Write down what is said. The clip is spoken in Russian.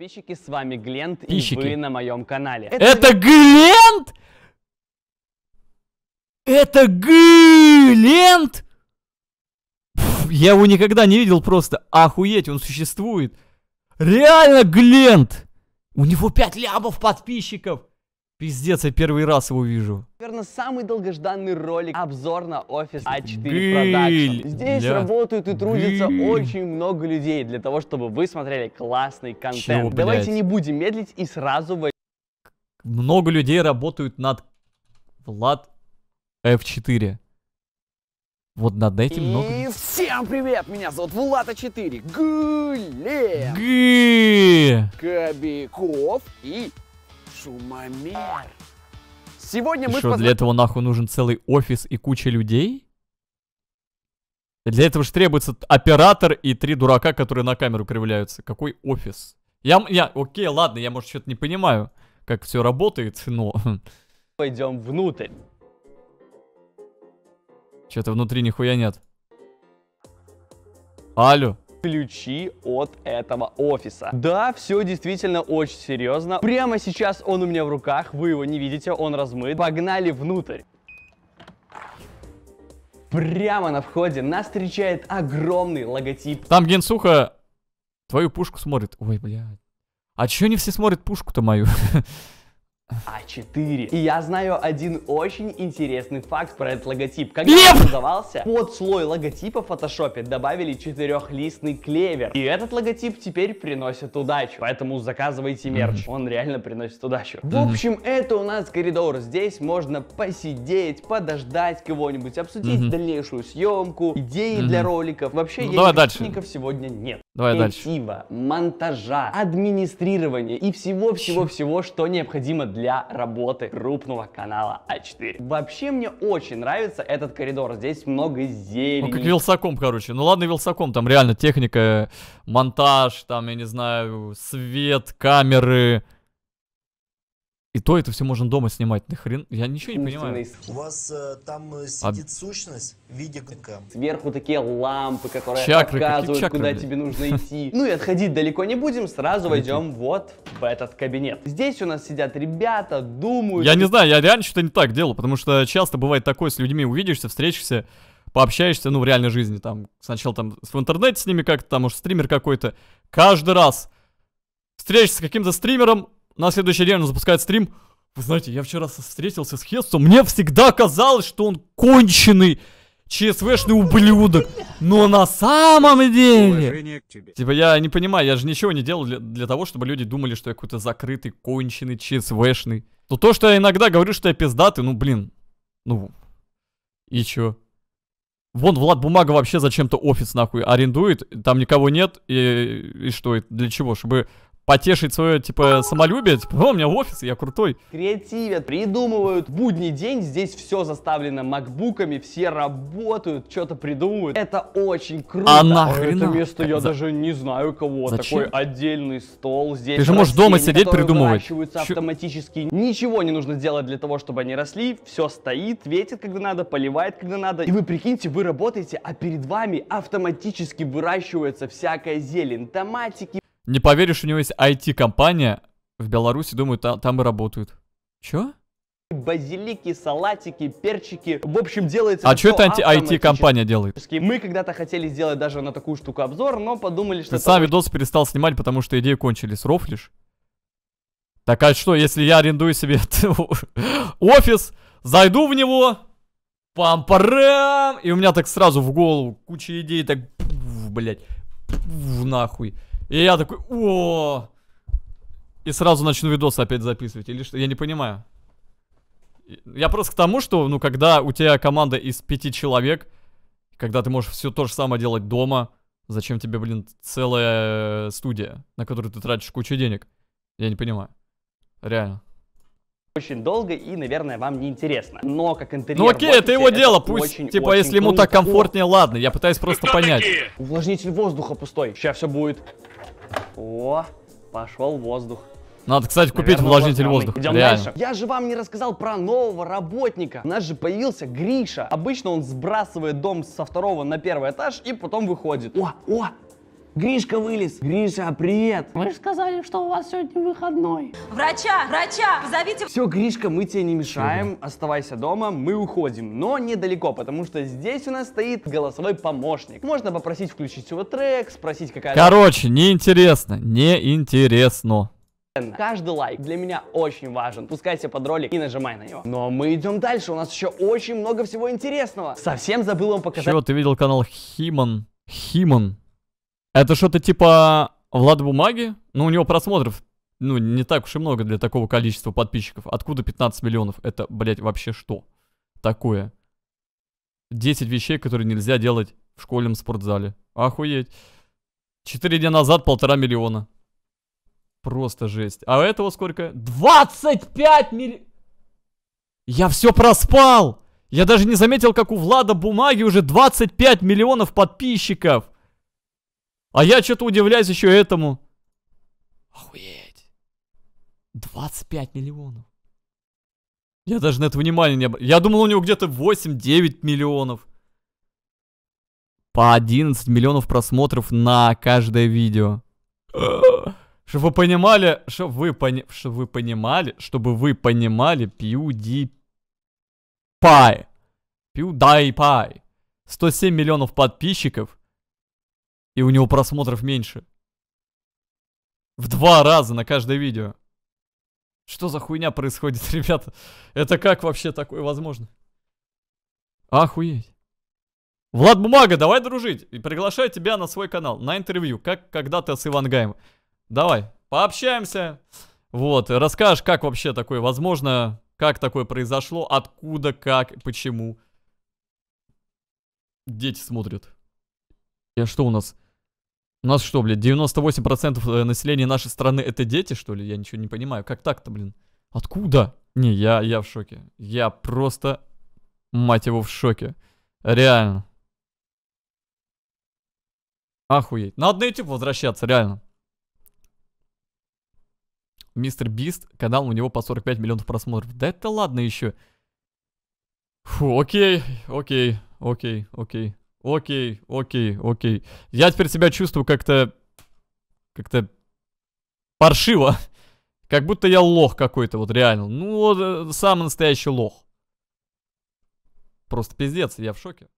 Подписчики, с вами Глент, Подписчики. и вы на моем канале. Это, Это Глент? Это Глент? я его никогда не видел просто. Охуеть, он существует. Реально Глент! У него 5 лямов подписчиков. Пиздец, я первый раз его вижу. Наверное, самый долгожданный ролик обзор на офис А4 Production. Здесь Бля. работают и трудятся Блин. очень много людей для того, чтобы вы смотрели классный контент. Чего, Давайте не будем медлить и сразу в... Много людей работают над Влад F4. Вот над этим и много... всем привет! Меня зовут Влад а 4. Гуле! Гы! Кобяков и Шумомер. Сегодня мы... Что, для этого нахуй нужен целый офис и куча людей? Для этого же требуется оператор и три дурака, которые на камеру кривляются. Какой офис? Я, я, окей, ладно, я, может, что-то не понимаю, как все работает, но... Пойдем внутрь. Что-то внутри нихуя нет. Алло ключи от этого офиса. Да, все действительно очень серьезно. Прямо сейчас он у меня в руках, вы его не видите, он размыт. Погнали внутрь. Прямо на входе нас встречает огромный логотип. Там Генсуха твою пушку смотрит. Ой, блядь. А чё не все смотрят пушку-то мою? А4. И я знаю один очень интересный факт про этот логотип. Когда Лев! он создавался, под слой логотипа в фотошопе добавили четырехлистный клевер. И этот логотип теперь приносит удачу. Поэтому заказывайте мерч. Он реально приносит удачу. В общем, это у нас коридор. Здесь можно посидеть, подождать кого-нибудь, обсудить дальнейшую съемку, идеи для роликов. Вообще, ну, я сегодня нет. Давай креатива, дальше. монтажа, администрирования и всего-всего-всего, что необходимо для работы крупного канала А4. Вообще мне очень нравится этот коридор, здесь много зелени. Ну как Вилсаком, короче. Ну ладно Вилсаком, там реально техника, монтаж, там, я не знаю, свет, камеры, и то это все можно дома снимать, нахрен? Я ничего не понимаю. У вас э, там э, а сидит а... сущность в виде Сверху такие лампы, которые чакры, показывают, чакры, куда блядь? тебе нужно идти. Ну и отходить далеко не будем, сразу войдем вот в этот кабинет. Здесь у нас сидят ребята, думают... Я не знаю, я реально что-то не так делал, потому что часто бывает такое, с людьми увидишься, встретишься, пообщаешься, ну, в реальной жизни, там, сначала там в интернете с ними как-то, там, может, стример какой-то, каждый раз встречаешься с каким-то стримером, на следующий день он запускает стрим. Вы знаете, я вчера встретился с Хестом. Мне всегда казалось, что он конченый ЧСВшный ублюдок. Но на самом деле... Типа, я не понимаю, я же ничего не делал для, для того, чтобы люди думали, что я какой-то закрытый, конченый, ЧСВшный. То то, что я иногда говорю, что я пиздатый, ну, блин. Ну, и чё? Вон Влад Бумага вообще зачем-то офис нахуй арендует, там никого нет, и, и что, это для чего? Чтобы потешить свое, типа, самолюбие. Типа, у меня офис, я крутой. Креативят, придумывают. Будний день, здесь все заставлено макбуками, все работают, что-то придумывают. Это очень круто. А нахрена? Это место я э, За... даже не знаю кого. Зачем? Такой отдельный стол здесь. Ты же можешь дома сидеть придумывать. Выращиваются Чё? автоматически. Ничего не нужно делать для того, чтобы они росли. Все стоит, ветит, когда надо, поливает, когда надо. И вы прикиньте, вы работаете, а перед вами автоматически выращивается всякая зелень. Томатики, не поверишь, у него есть IT-компания в Беларуси, думаю, там, там и работают. Чё? базилики, салатики, перчики. В общем, делается... А что это IT-компания делает? Мы когда-то хотели сделать даже на такую штуку обзор, но подумали, что... Ты сам видос перестал снимать, потому что идеи кончились. Рофлишь? Так а что, если я арендую себе офис, зайду в него, пам-парам, и у меня так сразу в голову куча идей, так, блядь, нахуй. И я такой, о И сразу начну видос опять записывать. Или что? Я не понимаю. Я просто к тому, что, ну, когда у тебя команда из пяти человек, когда ты можешь все то же самое делать дома, зачем тебе, блин, целая студия, на которую ты тратишь кучу денег? Я не понимаю. Реально. Очень долго и, наверное, вам не интересно. Но как интерьер... Ну окей, офисе, это его дело, пусть, очень, типа, очень если ему так комфортнее, ладно, я пытаюсь просто понять. Такие? Увлажнитель воздуха пустой, сейчас все будет. О, пошел воздух. Надо, кстати, купить Наверное, увлажнитель вот воздуха. Идем Реально. дальше. Я же вам не рассказал про нового работника. У нас же появился Гриша. Обычно он сбрасывает дом со второго на первый этаж и потом выходит. О, о, Гришка вылез. Гриша, привет. Вы же сказали, что у вас сегодня выходной. Врача, врача, позовите. Все, Гришка, мы тебе не мешаем. Оставайся дома, мы уходим. Но недалеко, потому что здесь у нас стоит голосовой помощник. Можно попросить включить его трек, спросить какая... Короче, неинтересно, неинтересно. Каждый лайк для меня очень важен. Пускайся под ролик и нажимай на него. Но мы идем дальше. У нас еще очень много всего интересного. Совсем забыл вам показать. Чего ты видел канал Химон? Химон. Это что-то типа Влад Бумаги? Ну, у него просмотров, ну, не так уж и много для такого количества подписчиков. Откуда 15 миллионов? Это, блядь, вообще что? Такое. 10 вещей, которые нельзя делать в школьном спортзале. Охуеть. 4 дня назад полтора миллиона. Просто жесть. А у этого сколько? 25 миллионов! Я все проспал! Я даже не заметил, как у Влада Бумаги уже 25 миллионов подписчиков. А я что-то удивляюсь еще этому. Охуеть. 25 миллионов. Я даже на это внимание не... Я думал, у него где-то 8-9 миллионов. По 11 миллионов просмотров на каждое видео. Чтобы вы понимали, что вы, пони... что вы понимали, чтобы вы понимали PewDiePie. PewDiePie. 107 миллионов подписчиков и у него просмотров меньше. В два раза на каждое видео. Что за хуйня происходит, ребята? Это как вообще такое возможно? Охуеть. Влад Бумага, давай дружить. И приглашаю тебя на свой канал, на интервью, как когда-то с Ивангаем. Давай, пообщаемся. Вот, расскажешь, как вообще такое возможно, как такое произошло, откуда, как, почему. Дети смотрят. Я что у нас? У нас что, блядь, 98% э, населения нашей страны это дети, что ли? Я ничего не понимаю. Как так-то, блин? Откуда? Не, я, я в шоке. Я просто, мать его, в шоке. Реально. Охуеть. Надо на YouTube возвращаться, реально. Мистер Бист, канал у него по 45 миллионов просмотров. Да это ладно еще. Фу, окей, окей, окей, окей. Окей, окей, окей. Я теперь себя чувствую как-то... Как-то... Паршиво. Как будто я лох какой-то, вот реально. Ну, вот, э, самый настоящий лох. Просто пиздец, я в шоке.